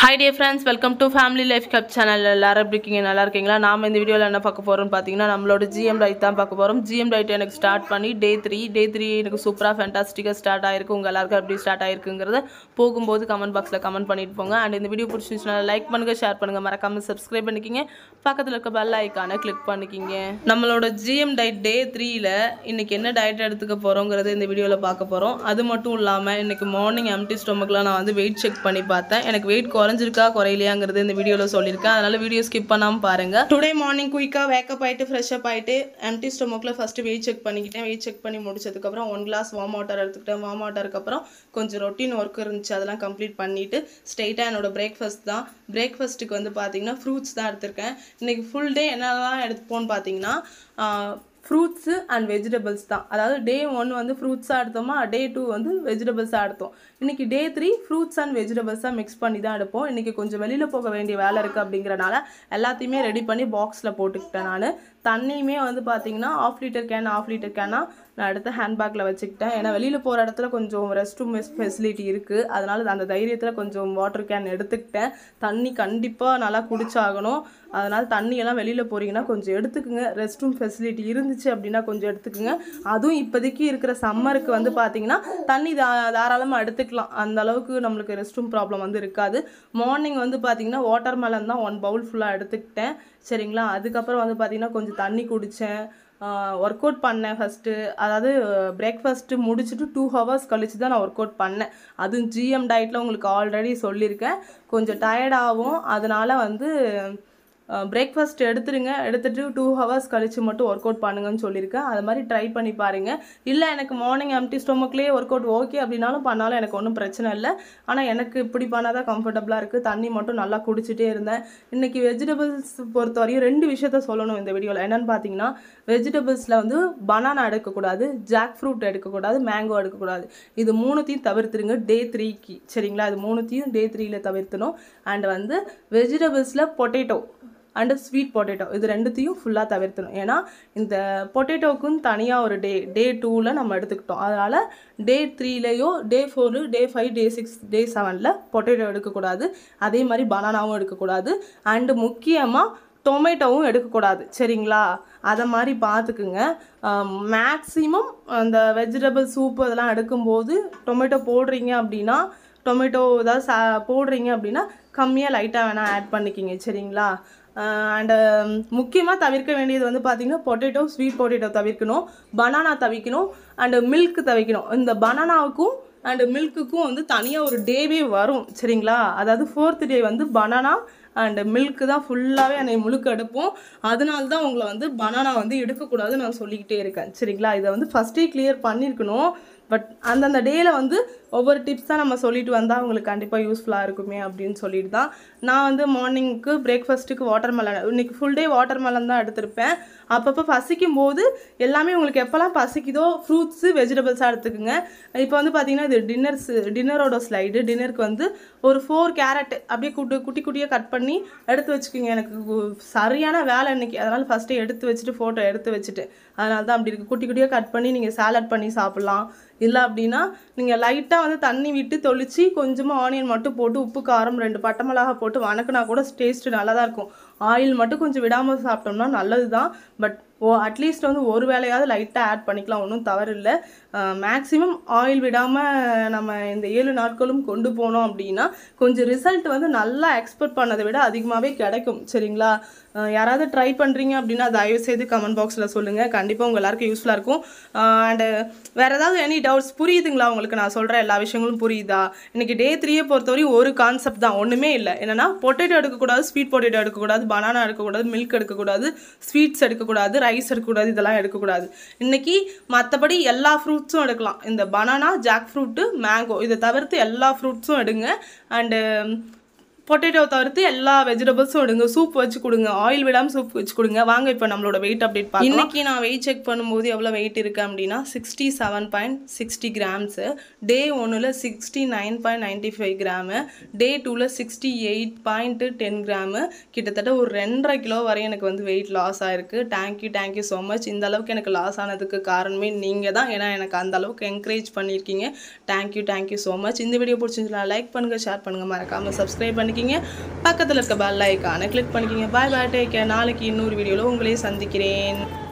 high day friends welcome to family life cup channel எல்லாரும் இருக்கீங்க நல்லா இருக்கீங்களா நாம இந்த வீடியோவில் என்ன பார்க்க போகிறோம்னு பார்த்தீங்கன்னா நம்மளோட ஜிஎம் டைட் தான் பார்க்க போகிறோம் ஜிஎம் டைட் எனக்கு ஸ்டார்ட் பண்ணி டே த்ரீ டே த்ரீ எனக்கு சூப்பராக ஃபேன்டாஸ்டிக்காக ஸ்டார்ட் ஆயிருக்கு உங்கள் எல்லாருக்கும் அப்படி ஸ்டார்ட் ஆயிருக்குங்கிறத போகும்போது கமெண்ட் பாக்ஸில் கமெண்ட் பண்ணிட்டு போங்க அண்ட் இந்த வீடியோ பிடிச்சிருச்சுனா லைக் பண்ணுங்கள் ஷேர் பண்ணுங்கள் மறக்காமல் சப்ஸ்கிரைப் பண்ணிக்கிங்க பக்கத்தில் இருக்க பெல் ஐக்கானை கிளிக் பண்ணிக்கிங்க நம்மளோட ஜிஎம் டைட் டே த்ரீயில் இன்றைக்கி என்ன டயட் எடுத்துக்க போகிறோங்கிறது இந்த வீடியோவில் பார்க்க போகிறோம் அது மட்டும் இல்லாமல் இன்றைக்கி மார்னிங் எம்டி ஸ்டொமக்கில் நான் வந்து வெயிட் செக் பண்ணி பார்த்தேன் எனக்கு வெயிட் குறைஞ்சிருக்கா குறையிலையாங்கிறது இந்த வீடியோவில் சொல்லியிருக்கேன் அதனால் வீடியோ ஸ்கிப் பண்ணாமல் பாருங்கள் டுடே மார்னிங் குயிக்காக வேக்கப் ஆகிட்டு ஃப்ரெஷ்அப் ஆகிட்டு எம்டி ஸ்டொமக்கில் ஃபஸ்ட்டு வெயிட் செக் பண்ணிக்கிட்டேன் வெயிட் செக் பண்ணி முடிச்சதுக்கப்புறம் ஒன் கிளாஸ் வார்ம் வாட்டர் எடுத்துக்கிட்டேன் வார்ம் வாட்டருக்கு அப்புறம் கொஞ்சம் ரொட்டீன் ஒர்க் இருந்துச்சு அதெல்லாம் கம்ப்ளீட் பண்ணிவிட்டு ஸ்ட்ரெயிட்டாக என்னோடய பிரேக்ஃபாஸ்ட் தான் பிரேக்ஃபாஸ்ட்டுக்கு வந்து பார்த்திங்கன்னா ஃப்ரூட்ஸ் தான் எடுத்திருக்கேன் இன்றைக்கி ஃபுல் டே என்னெல்லாம் எடுத்துப்போன்னு பார்த்தீங்கன்னா ஃப்ரூட்ஸு அண்ட் வெஜிடபிள்ஸ் தான் அதாவது டே ஒன் வந்து ஃப்ரூட்ஸாக எடுத்தோமா டே டூ வந்து வெஜிடபிள்ஸாக எடுத்தோம் இன்றைக்கி டே த்ரீ ஃப்ரூட்ஸ் அண்ட் வெஜிடபிள்ஸாக மிக்ஸ் பண்ணி தான் எடுப்போம் இன்றைக்கி கொஞ்சம் வெளியில் போக வேண்டிய வேலை இருக்குது அப்படிங்கிறனால எல்லாத்தையுமே ரெடி பண்ணி பாக்ஸில் போட்டுக்கிட்டேன் நான் தண்ணியுமே வந்து பார்த்தீங்கன்னா half litre can half litre கேனாக நான் எடுத்து ஹேண்ட்பேக்கில் வச்சுக்கிட்டேன் ஏன்னா வெளியில் போகிற இடத்துல கொஞ்சம் ரெஸ்ட் ரூம் ஃபெசிலிட்டி இருக்குது அதனால் அந்த தைரியத்தில் கொஞ்சம் வாட்டர் கேன் எடுத்துக்கிட்டேன் தண்ணி கண்டிப்பாக நல்லா குடிச்சாகணும் அதனால் தண்ணியெல்லாம் வெளியில் போகிறீங்கன்னா கொஞ்சம் எடுத்துக்கோங்க ரெஸ்ட் ரூம் ஃபெசிலிட்டி இருந்துச்சு அப்படின்னா கொஞ்சம் எடுத்துக்கோங்க அதுவும் இப்போதைக்கு இருக்கிற சம்மருக்கு வந்து பார்த்திங்கன்னா தண்ணி தா தாராளமாக எடுத்துக்கலாம் அந்த அளவுக்கு நம்மளுக்கு ரெஸ்ட் ரூம் ப்ராப்ளம் வந்து இருக்காது மார்னிங் வந்து பார்த்திங்கன்னா வாட்டர் மெலன் தான் ஒன் பவுல் ஃபுல்லாக எடுத்துக்கிட்டேன் சரிங்களா அதுக்கப்புறம் வந்து பார்த்திங்கன்னா கொஞ்சம் தண்ணி குடித்தேன் ஒர்க் அவுட் பண்ணேன் ஃபஸ்ட்டு அதாவது பிரேக்ஃபாஸ்ட்டு முடிச்சுட்டு டூ ஹவர்ஸ் கழித்து தான் நான் ஒர்க் அவுட் பண்ணேன் அதுவும் ஜிஎம் டயட்டில் உங்களுக்கு ஆல்ரெடி சொல்லியிருக்கேன் கொஞ்சம் டயர்டாகவும் அதனால் வந்து பிரேக்ஃபாஸ்ட் எடுத்துருங்க எடுத்துகிட்டு டூ ஹவர்ஸ் கழித்து மட்டும் ஒர்க் அவுட் பண்ணுங்கன்னு சொல்லியிருக்கேன் அது மாதிரி ட்ரை பண்ணி பாருங்கள் இல்லை எனக்கு மார்னிங் எம்டி ஸ்டொமக்லேயே ஒர்க் அவுட் ஓகே அப்படின்னாலும் பண்ணாலும் எனக்கு ஒன்றும் பிரச்சனை இல்லை ஆனால் எனக்கு இப்படி பண்ணால் தான் கம்ஃபர்டபுளாக இருக்குது தண்ணி மட்டும் நல்லா குடிச்சிட்டே இருந்தேன் இன்றைக்கி வெஜிடபிள்ஸ் பொறுத்த வரையும் ரெண்டு விஷயத்த சொல்லணும் இந்த வீடியோவில் என்னென்னு பார்த்தீங்கன்னா வெஜிடபிள்ஸில் வந்து பனானா எடுக்கக்கூடாது ஜாக் ஃப்ரூட் எடுக்கக்கூடாது மேங்கோ எடுக்கக்கூடாது இது மூணுத்தையும் தவிர்த்துருங்க டே த்ரீக்கு சரிங்களா இது மூணுத்தையும் டே த்ரீயில் தவிர்த்தணும் அண்ட் வந்து வெஜிடபிள்ஸில் பொட்டேட்டோ அண்டு ஸ்வீட் பொட்டேட்டோ இது ரெண்டுத்தையும் ஃபுல்லாக தவிர்த்தணும் ஏன்னா இந்த பொட்டேட்டோக்கும் தனியாக ஒரு டே டே டூவில் நம்ம எடுத்துக்கிட்டோம் அதனால் டே த்ரீலேயோ day four day five day six day செவனில் பொட்டேட்டோ எடுக்கக்கூடாது அதே மாதிரி பனானாவும் எடுக்கக்கூடாது அண்டு முக்கியமாக டொமேட்டோவும் எடுக்கக்கூடாது சரிங்களா அதை மாதிரி பார்த்துக்குங்க மேக்ஸிமம் அந்த வெஜிடபிள் சூப்பு அதெல்லாம் எடுக்கும்போது டொமேட்டோ போடுறீங்க அப்படின்னா டொமேட்டோ ஏதாவது சா போடுறீங்க அப்படின்னா கம்மியாக லைட்டாக வேணால் ஆட் பண்ணிக்கிங்க சரிங்களா அண்டு முக்கியமாக தவிர்க்க வேண்டியது வந்து பார்த்திங்கன்னா பொட்டேட்டோ ஸ்வீட் பொட்டேட்டோ தவிர்க்கணும் பனானா தவிக்கணும் அண்டு மில்க் தவிக்கணும் இந்த பனானாவுக்கும் அண்டு மில்க்குக்கும் வந்து தனியாக ஒரு டேவே வரும் சரிங்களா அதாவது ஃபோர்த் டே வந்து பனானா அண்டு மில்க்கு தான் ஃபுல்லாகவே அன்னைக்கு முழுக்க எடுப்போம் அதனால தான் உங்களை வந்து பனானா வந்து எடுக்கக்கூடாதுன்னு நான் சொல்லிக்கிட்டே இருக்கேன் சரிங்களா இதை வந்து ஃபஸ்ட்டே கிளியர் பண்ணியிருக்கணும் பட் அந்தந்த டேயில் வந்து ஒவ்வொரு டிப்ஸ் தான் நம்ம சொல்லிட்டு வந்தால் அவங்களுக்கு கண்டிப்பாக யூஸ்ஃபுல்லாக இருக்குமே அப்படின்னு சொல்லிட்டு தான் நான் வந்து மார்னிங்க்கு பிரேக்ஃபாஸ்ட்டுக்கு வாட்டர் மெலன் இன்றைக்கி ஃபுல் டே வாட்டர் மெலன் தான் எடுத்திருப்பேன் அப்பப்போ பசிக்கும் போது எல்லாமே உங்களுக்கு எப்போல்லாம் பசிக்குதோ ஃப்ரூட்ஸு வெஜிடபிள்ஸாக எடுத்துக்கோங்க இப்போ வந்து பார்த்திங்கன்னா இது டின்னர்ஸ் டின்னரோட ஸ்லைடு டின்னருக்கு வந்து ஒரு ஃபோர் கேரட் அப்படியே குட்டி குட்டி குட்டியாக கட் பண்ணி எடுத்து வச்சுக்கோங்க எனக்கு சரியான வேலை இன்றைக்கி அதனால் ஃபஸ்ட்டு எடுத்து வச்சுட்டு ஃபோட்டோ எடுத்து வச்சுட்டு அதனால தான் அப்படி இருக்குது குட்டி குட்டியாக கட் பண்ணி நீங்கள் சேலட் பண்ணி சாப்பிட்லாம் இல்லை அப்படின்னா நீங்கள் லைட்டாக வந்து தண்ணி விட்டு தொளித்து கொஞ்சமாக ஆனியன் மட்டும் போட்டு உப்பு காரம் ரெண்டு பட்டை மிளகா போட்டு வணக்கினா கூட டேஸ்ட்டு நல்லா தான் இருக்கும் ஆயில் மட்டும் கொஞ்சம் விடாமல் சாப்பிட்டோம்னா நல்லது தான் பட் ஓ அட்லீஸ்ட் வந்து ஒரு வேலையாவது லைட்டாக ஆட் பண்ணிக்கலாம் ஒன்றும் தவறு இல்லை மேக்ஸிமம் ஆயில் விடாமல் நம்ம இந்த ஏழு நாட்களும் கொண்டு போனோம் அப்படின்னா கொஞ்சம் ரிசல்ட் வந்து நல்லா எக்ஸ்பெக்ட் பண்ணதை விட அதிகமாகவே கிடைக்கும் சரிங்களா யாராவது ட்ரை பண்ணுறீங்க அப்படின்னா தயவு செய்து கமெண்ட் பாக்ஸில் சொல்லுங்கள் கண்டிப்பாக உங்கள் எல்லாருக்கும் யூஸ்ஃபுல்லாக இருக்கும் அண்டு வேறு ஏதாவது எனி டவுட்ஸ் புரியுதுங்களா உங்களுக்கு நான் சொல்கிற எல்லா விஷயங்களும் புரியுதா இன்றைக்கி டே த்ரீயை பொறுத்தவரையும் ஒரு கான்செப்ட் தான் ஒன்றுமே இல்லை என்னென்னா பொட்டேட்டோ எடுக்கக்கூடாது ஸ்வீட் பொட்டேட்டோ எடுக்கக்கூடாது பனானா எடுக்கக்கூடாது மில்க் எடுக்கக்கூடாது ஸ்வீட்ஸ் எடுக்கக்கூடாது ரைஸ் எடுக்கக்கூடாது இதெல்லாம் எடுக்கக்கூடாது இன்றைக்கி மற்றபடி எல்லா ஃப்ரூட்ஸும் எடுக்கலாம் இந்த பனானா ஜாக் ஃப்ரூட்டு மேங்கோ இதை தவிர்த்து எல்லா ஃப்ரூட்ஸும் எடுங்க அண்டு பொட்டேட்டோ தவிர்த்து எல்லா வெஜிடபிள்ஸும் எடுங்க சூப் வச்சு கொடுங்க ஆயில் விடாமல் சூப் வச்சு கொடுங்க வாங்க இப்போ நம்மளோட வெயிட் அப்டேட் பார்க்கலாம் இன்றைக்கி நான் வெயிட் செக் பண்ணும்போது எவ்வளோ வெயிட் இருக்குது அப்படின்னா sixty seven point sixty grams day ஒன்றில் sixty nine point ninety five gram day டூவில் sixty eight point ten gram கிட்டத்தட்ட ஒரு ரெண்டரை கிலோ வரை எனக்கு வந்து வெயிட் லாஸ் ஆகிருக்கு தேங்க்யூ தேங்க்யூ ஸோ மச் இந்த அளவுக்கு எனக்கு லாஸ் ஆனதுக்கு காரணமே நீங்கள் தான் ஏன்னா எனக்கு அந்த அளவுக்கு என்கரேஜ் பண்ணியிருக்கீங்க தேங்க்யூ தேங்க்யூ ஸோ மச் இந்த வீடியோ பிடிச்சிருந்துச்சுன்னா லைக் பண்ணுங்கள் ஷேர் பண்ணுங்கள் மறக்காமல் சப்ஸ்கிரைப் பண்ணி பண்ணிக்கிங்க பக்கத்தில் இருக்க பெல் ஐக்கானை கிளிக் பண்ணிக்கிங்க பாய் பாய் டேக்கே நாளைக்கு இன்னொரு வீடியோவில் உங்களையும் சந்திக்கிறேன்